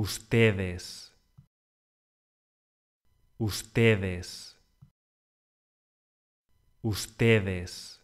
ustedes, ustedes, ustedes.